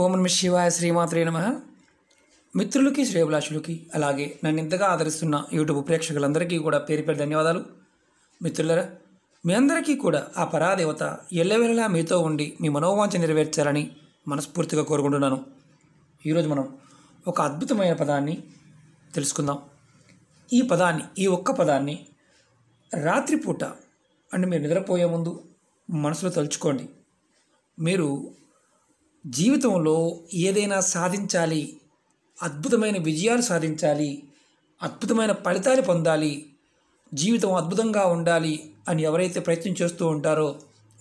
ఓం నమ శివాయ శ్రీమాత్రే నమ మిత్రులకి శ్రేయభిలాషులకి అలాగే నన్ను ఇంతగా ఆదరిస్తున్న యూట్యూబ్ ప్రేక్షకులందరికీ కూడా పేరు పేరు ధన్యవాదాలు మిత్రులరా మీ అందరికీ కూడా ఆ పరాదేవత ఎల్లవేళలా మీతో ఉండి మీ మనోవాంఛ నెరవేర్చాలని మనస్ఫూర్తిగా కోరుకుంటున్నాను ఈరోజు మనం ఒక అద్భుతమైన పదాన్ని తెలుసుకుందాం ఈ పదాన్ని ఈ ఒక్క పదాన్ని రాత్రిపూట అంటే మీరు నిద్రపోయే ముందు మనసులో తలుచుకోండి మీరు జీవితంలో ఏదైనా సాధించాలి అద్భుతమైన విజయాలు సాధించాలి అద్భుతమైన ఫలితాలు పొందాలి జీవితం అద్భుతంగా ఉండాలి అని ఎవరైతే ప్రయత్నం చేస్తూ ఉంటారో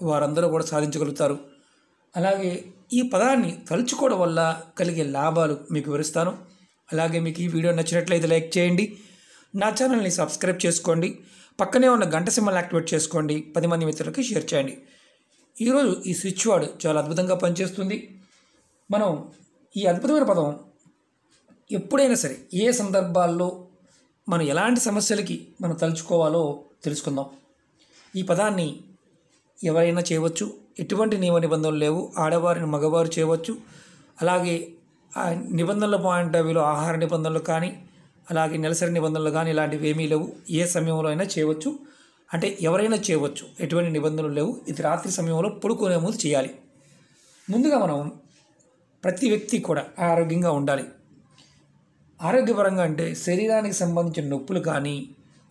వారందరూ కూడా సాధించగలుగుతారు అలాగే ఈ పదాన్ని తలుచుకోవడం వల్ల కలిగే లాభాలు మీకు వివరిస్తాను అలాగే మీకు ఈ వీడియో నచ్చినట్లయితే లైక్ చేయండి నా ఛానల్ని సబ్స్క్రైబ్ చేసుకోండి పక్కనే ఉన్న గంట సింబల్ యాక్టివేట్ చేసుకోండి పది మంది మిత్రులకి షేర్ చేయండి ఈరోజు ఈ స్విచ్ వార్డ్ చాలా అద్భుతంగా పనిచేస్తుంది మనం ఈ అద్భుతమైన పదం ఎప్పుడైనా సరే ఏ సందర్భాల్లో మనం ఎలాంటి సమస్యలకి మనం తలుచుకోవాలో తెలుసుకుందాం ఈ పదాన్ని ఎవరైనా చేయవచ్చు ఎటువంటి నియమ నిబంధనలు లేవు ఆడవారిని మగవారు చేయవచ్చు అలాగే ఆ నిబంధనల పాయింట్ ఆఫ్ వ్యూలో ఆహార నిబంధనలు కానీ అలాగే నెలసరి నిబంధనలు కానీ ఇలాంటివి ఏమీ లేవు ఏ సమయంలో అయినా చేయవచ్చు అంటే ఎవరైనా చేయవచ్చు ఎటువంటి నిబంధనలు లేవు ఇది రాత్రి సమయంలో పడుకునే ముందు చేయాలి ముందుగా మనం ప్రతి వ్యక్తి కూడా ఆరోగ్యంగా ఉండాలి ఆరోగ్యపరంగా అంటే శరీరానికి సంబంధించిన నొప్పులు కానీ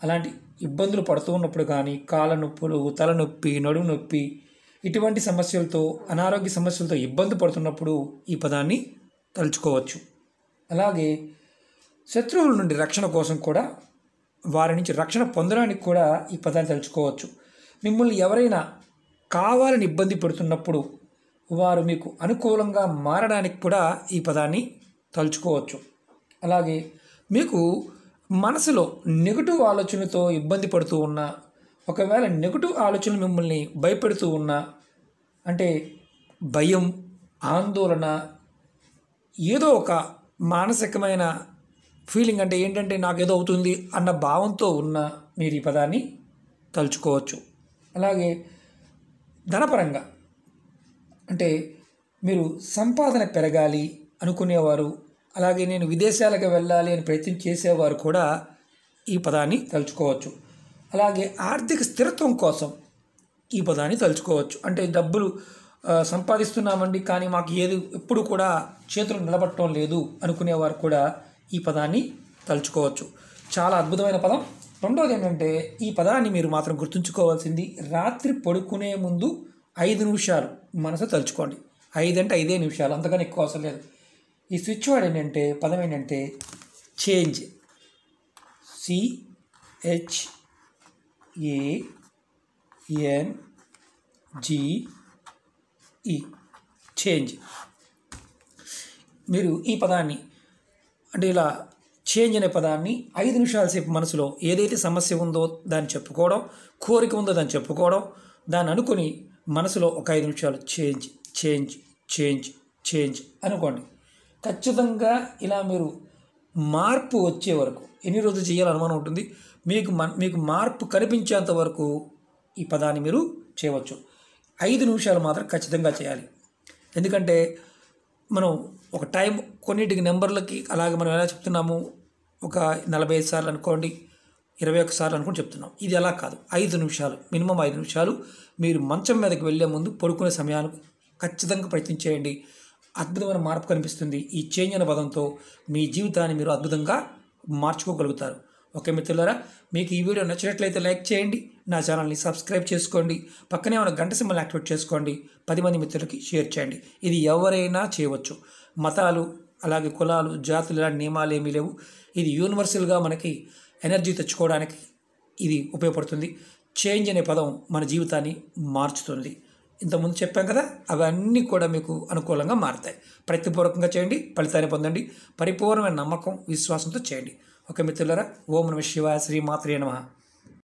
అలాంటి ఇబ్బందులు పడుతూ ఉన్నప్పుడు కానీ కాళ్ళ నొప్పులు తలనొప్పి నడుము నొప్పి ఇటువంటి సమస్యలతో అనారోగ్య సమస్యలతో ఇబ్బంది పడుతున్నప్పుడు ఈ పదాన్ని తలుచుకోవచ్చు అలాగే శత్రువుల నుండి రక్షణ కోసం కూడా వారి నుంచి రక్షణ పొందడానికి కూడా ఈ పదాలు తలుచుకోవచ్చు మిమ్మల్ని ఎవరైనా కావాలని ఇబ్బంది పెడుతున్నప్పుడు వారు మీకు అనుకూలంగా మారడానికి కూడా ఈ పదాన్ని తలుచుకోవచ్చు అలాగే మీకు మనసులో నెగటివ్ ఆలోచనతో ఇబ్బంది పడుతూ ఉన్నా ఒకవేళ నెగటివ్ ఆలోచనలు మిమ్మల్ని భయపెడుతూ ఉన్నా అంటే భయం ఆందోళన ఏదో ఒక మానసికమైన ఫీలింగ్ అంటే ఏంటంటే నాకు ఏదో అవుతుంది అన్న భావంతో ఉన్న మీరు ఈ పదాన్ని తలుచుకోవచ్చు అలాగే ధనపరంగా అంటే మీరు సంపాదన పెరగాలి అనుకునేవారు అలాగే నేను విదేశాలకు వెళ్ళాలి అని ప్రయత్నం చేసేవారు కూడా ఈ పదాన్ని తలుచుకోవచ్చు అలాగే ఆర్థిక స్థిరత్వం కోసం ఈ పదాన్ని తలుచుకోవచ్చు అంటే డబ్బులు సంపాదిస్తున్నామండి కానీ మాకు ఏది ఎప్పుడు కూడా చేతులు నిలబట్టడం లేదు అనుకునేవారు కూడా ఈ పదాన్ని తలుచుకోవచ్చు చాలా అద్భుతమైన పదం రెండవది ఏంటంటే ఈ పదాన్ని మీరు మాత్రం గుర్తుంచుకోవాల్సింది రాత్రి పడుకునే ముందు ఐదు నిమిషాలు మనసు తలుచుకోండి ఐదు అంటే ఐదే నిమిషాలు అంతకన్నా ఎక్కువ అవసరం లేదు ఈ స్విచ్ వర్డ్ ఏంటంటే పదం ఏంటంటే change C H A N G E change మీరు ఈ పదాన్ని అంటే ఇలా చేంజ్ అనే పదాన్ని ఐదు నిమిషాల సేపు మనసులో ఏదైతే సమస్య ఉందో దాన్ని చెప్పుకోవడం కోరిక ఉందో దాన్ని చెప్పుకోవడం దాన్ని అనుకుని మనసులో ఒక ఐదు నిమిషాలు చేంజ్ చేంజ్ చేంజ్ చేంజ్ అనుకోండి ఖచ్చితంగా ఇలా మీరు మార్పు వచ్చే వరకు ఎన్ని రోజులు చేయాలని అనుమానం ఉంటుంది మీకు మన మీకు మార్పు కనిపించేంత వరకు ఈ పదాన్ని మీరు చేయవచ్చు ఐదు నిమిషాలు మాత్రం ఖచ్చితంగా చేయాలి ఎందుకంటే మనం ఒక టైం కొన్నిటికి నెంబర్లకి అలాగే మనం ఎలా చెప్తున్నాము ఒక నలభై ఐదు సార్లు అనుకోండి ఇరవై ఒక్క సార్లు అనుకోండి చెప్తున్నాం ఇది ఎలా కాదు ఐదు నిమిషాలు మినిమం ఐదు నిమిషాలు మీరు మంచం మీదకి వెళ్ళే ముందు పడుకునే సమయానికి ఖచ్చితంగా ప్రయత్నించేయండి అద్భుతమైన మార్పు కనిపిస్తుంది ఈ చేంజ్ అనే పదంతో మీ జీవితాన్ని మీరు అద్భుతంగా మార్చుకోగలుగుతారు ఓకే మిత్రులారా మీకు ఈ వీడియో నచ్చినట్లయితే లైక్ చేయండి నా ఛానల్ని సబ్స్క్రైబ్ చేసుకోండి పక్కనే ఉన్న గంట సింబల్ యాక్టివేట్ చేసుకోండి పది మంది మిత్రులకి షేర్ చేయండి ఇది ఎవరైనా చేయవచ్చు మతాలు అలాగే కులాలు జాతులు ఇలాంటి నియమాలు ఏమీ లేవు ఇది యూనివర్సల్గా మనకి ఎనర్జీ తెచ్చుకోవడానికి ఇది ఉపయోగపడుతుంది చేంజ్ అనే పదం మన జీవితాన్ని మార్చుతుంది ఇంతకుముందు చెప్పాం కదా అవన్నీ కూడా మీకు అనుకూలంగా మారుతాయి ప్రతిపూర్వకంగా చేయండి ఫలితాన్ని పొందండి పరిపూర్ణమైన నమ్మకం విశ్వాసంతో చేయండి ఓకే మిత్రులరా ఓం నమ శివాయ శ్రీ మాత్రే నమ